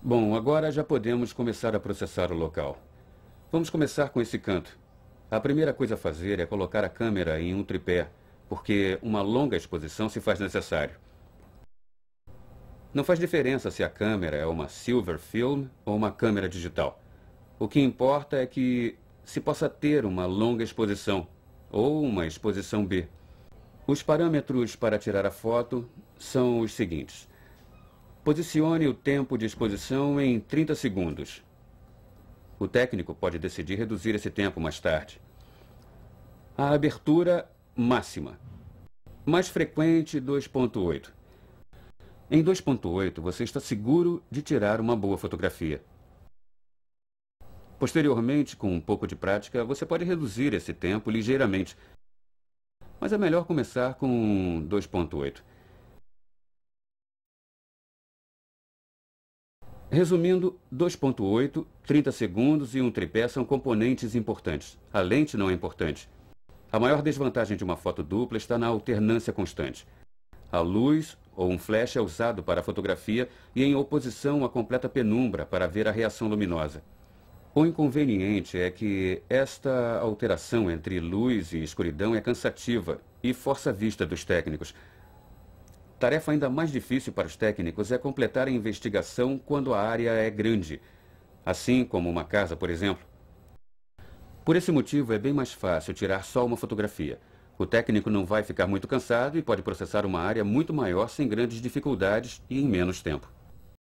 Bom, agora já podemos começar a processar o local. Vamos começar com esse canto. A primeira coisa a fazer é colocar a câmera em um tripé, porque uma longa exposição se faz necessário. Não faz diferença se a câmera é uma silver film ou uma câmera digital. O que importa é que se possa ter uma longa exposição ou uma exposição B. Os parâmetros para tirar a foto são os seguintes. Posicione o tempo de exposição em 30 segundos. O técnico pode decidir reduzir esse tempo mais tarde. A abertura máxima. Mais frequente, 2.8. Em 2.8, você está seguro de tirar uma boa fotografia. Posteriormente, com um pouco de prática, você pode reduzir esse tempo ligeiramente. Mas é melhor começar com 2.8. Resumindo, 2.8, 30 segundos e um tripé são componentes importantes. A lente não é importante. A maior desvantagem de uma foto dupla está na alternância constante. A luz ou um flash é usado para a fotografia e em oposição à completa penumbra para ver a reação luminosa. O inconveniente é que esta alteração entre luz e escuridão é cansativa e força a vista dos técnicos. Tarefa ainda mais difícil para os técnicos é completar a investigação quando a área é grande, assim como uma casa, por exemplo. Por esse motivo, é bem mais fácil tirar só uma fotografia. O técnico não vai ficar muito cansado e pode processar uma área muito maior sem grandes dificuldades e em menos tempo.